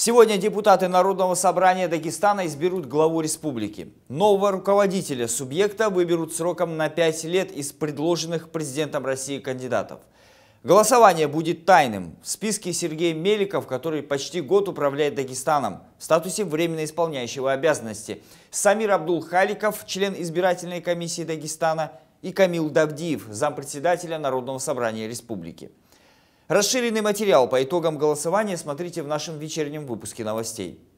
Сегодня депутаты Народного собрания Дагестана изберут главу республики. Нового руководителя субъекта выберут сроком на 5 лет из предложенных президентом России кандидатов. Голосование будет тайным. В списке Сергей Меликов, который почти год управляет Дагестаном в статусе временно исполняющего обязанности, Самир Абдул-Халиков, член избирательной комиссии Дагестана, и Камил Давдиев, зампредседателя Народного собрания республики. Расширенный материал по итогам голосования смотрите в нашем вечернем выпуске новостей.